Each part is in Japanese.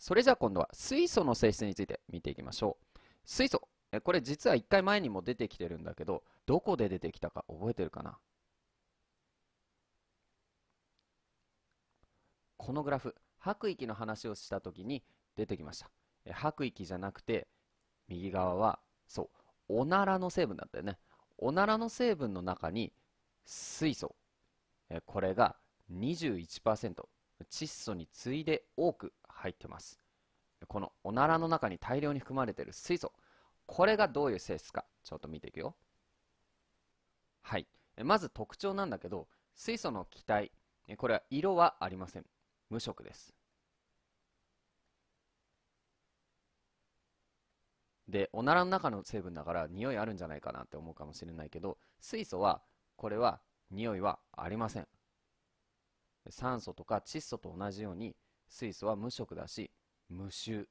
それじゃあ今度は水素の性質について見ていきましょう水素これ実は1回前にも出てきてるんだけどどこで出てきたか覚えてるかなこのグラフ吐く息の話をした時に出てきました吐く息じゃなくて右側はそうおならの成分だったよねおならの成分の中に水素これが21%窒素に次いで多く入ってますこのおならの中に大量に含まれている水素これがどういう性質かちょっと見ていくよはいまず特徴なんだけど水素の気体これは色はありません無色ですでおならの中の成分だから匂いあるんじゃないかなって思うかもしれないけど水素はこれは匂いはありません酸素とか窒素と同じように水素は無色だし無臭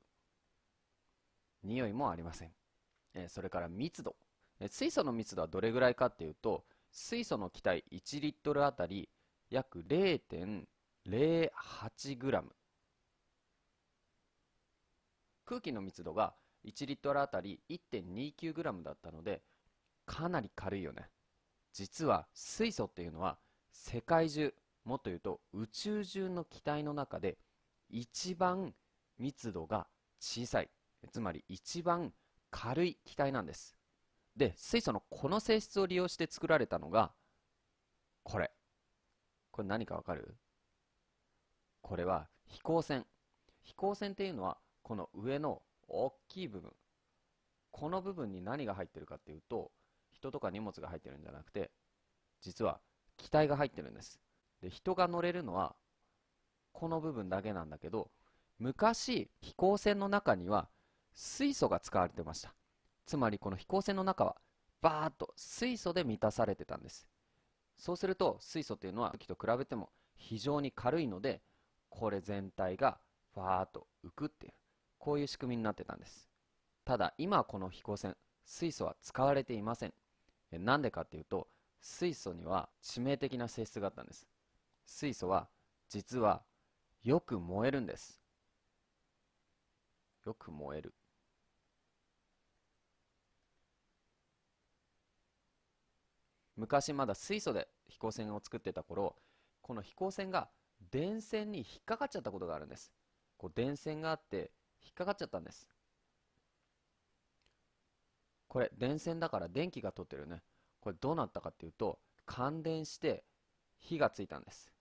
匂いもありません、えそれから密度、え水素の密度はどれぐらいかっていうと水素の気体1リットルあたり約 0.08g 空気の密度が1リットルあたり 1.29g だったのでかなり軽いよね実は水素っていうのは世界中もっと言うと宇宙中の気体の中で一番密度が小さいつまり一番軽い気体なんですで水素のこの性質を利用して作られたのがこれこれ何かわかるこれは飛行船飛行船っていうのはこの上の大きい部分この部分に何が入ってるかっていうと人とか荷物が入ってるんじゃなくて実は機体が入ってるんですで人が乗れるのはこの部分だけなんだけど昔飛行船の中には水素が使われてましたつまりこの飛行船の中はバーッと水素で満たされてたんですそうすると水素っていうのは空気と比べても非常に軽いのでこれ全体がバーッと浮くっていうこういう仕組みになってたんですただ今この飛行船水素は使われていませんなんでかっていうと水素には致命的な性質があったんです水素は実はよく燃えるんですよく燃える昔まだ水素で飛行船を作ってた頃この飛行船が電線に引っかかっちゃったことがあるんですこう電線があって引っかかっちゃったんですこれ電線だから電気が通ってるねこれどうなったかっていうと感電して火がついたんです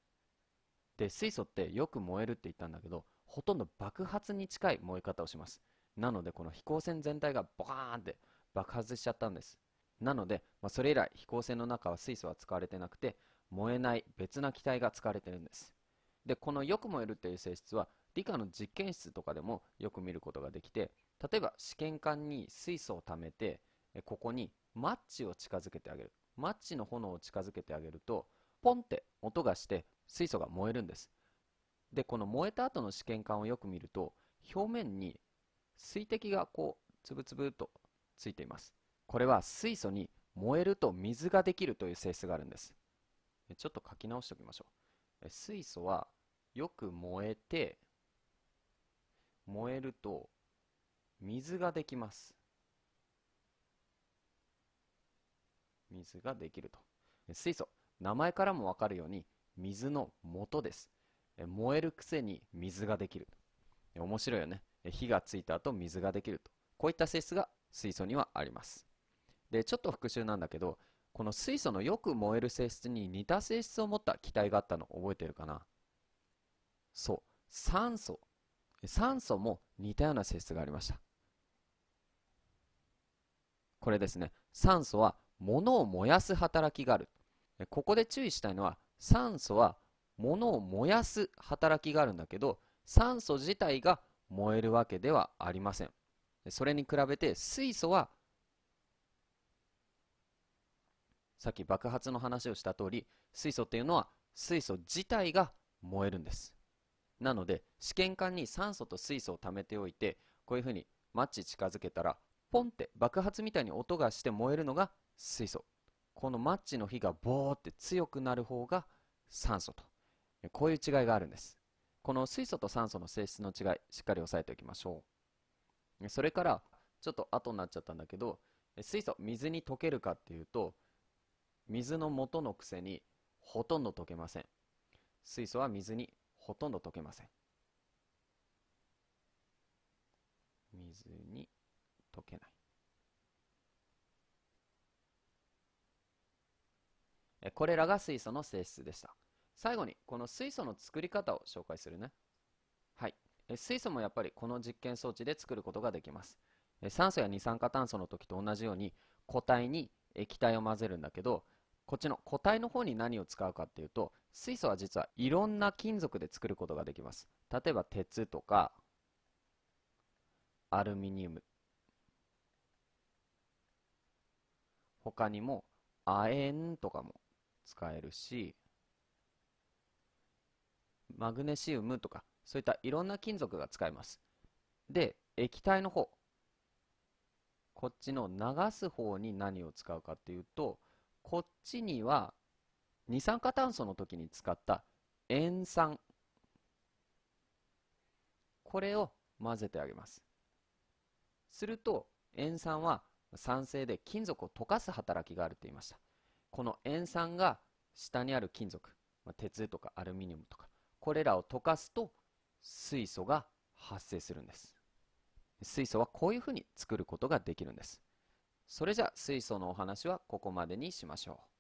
で水素ってよく燃えるって言ったんだけどほとんど爆発に近い燃え方をしますなのでこの飛行船全体がボカーンって爆発しちゃったんですなので、まあ、それ以来飛行船の中は水素は使われてなくて燃えない別な気体が使われてるんですでこのよく燃えるっていう性質は理科の実験室とかでもよく見ることができて例えば試験管に水素を溜めてここにマッチを近づけてあげるマッチの炎を近づけてあげるとポンって音がして水素が燃えるんです。で、この燃えた後の試験管をよく見ると、表面に水滴がこう、つぶつぶとついています。これは水素に燃えると水ができるという性質があるんです。ちょっと書き直しておきましょう。水素はよく燃えて、燃えると水ができます。水ができると。水素、名前からもわかるように、水の元です。燃えるくせに水ができる。面白いよね。火がついた後水ができると。こういった性質が水素にはあります。で、ちょっと復習なんだけど、この水素のよく燃える性質に似た性質を持った気体があったの覚えてるかなそう。酸素。酸素も似たような性質がありました。これですね。酸素は物を燃やす働きがある。ここで注意したいのは酸素は物を燃やす働きがあるんだけど酸素自体が燃えるわけではありませんそれに比べて水素はさっき爆発の話をした通り水素っていうのは水素自体が燃えるんですなので試験管に酸素と水素を貯めておいてこういうふうにマッチ近づけたらポンって爆発みたいに音がして燃えるのが水素このマッチの火がボーって強くなる方が酸素とこういう違いがあるんですこの水素と酸素の性質の違いしっかり押さえておきましょうそれからちょっと後になっちゃったんだけど水素水に溶けるかっていうと水の元のくせにほとんど溶けません水素は水にほとんど溶けません水に溶けないこれらが水素の性質でした。最後に、この水素の作り方を紹介するね。はい。水素もやっぱりこの実験装置で作ることができます。酸素や二酸化炭素の時と同じように、固体に液体を混ぜるんだけど、こっちの固体の方に何を使うかっていうと、水素は実はいろんな金属で作ることができます。例えば鉄とか、アルミニウム。他にも、亜鉛とかも使えるし、マグネシウムとか、そういったいろんな金属が使えます。で、液体の方。こっちの流す方に何を使うかっていうと、こっちには二酸化炭素の時に使った塩酸。これを混ぜてあげます。すると、塩酸は酸性で金属を溶かす働きがあるって言いました。この塩酸が下にある金属、まあ、鉄とかアルミニウムとかこれらを溶かすと水素が発生するんです水素はこういうふうに作ることができるんですそれじゃ水素のお話はここまでにしましょう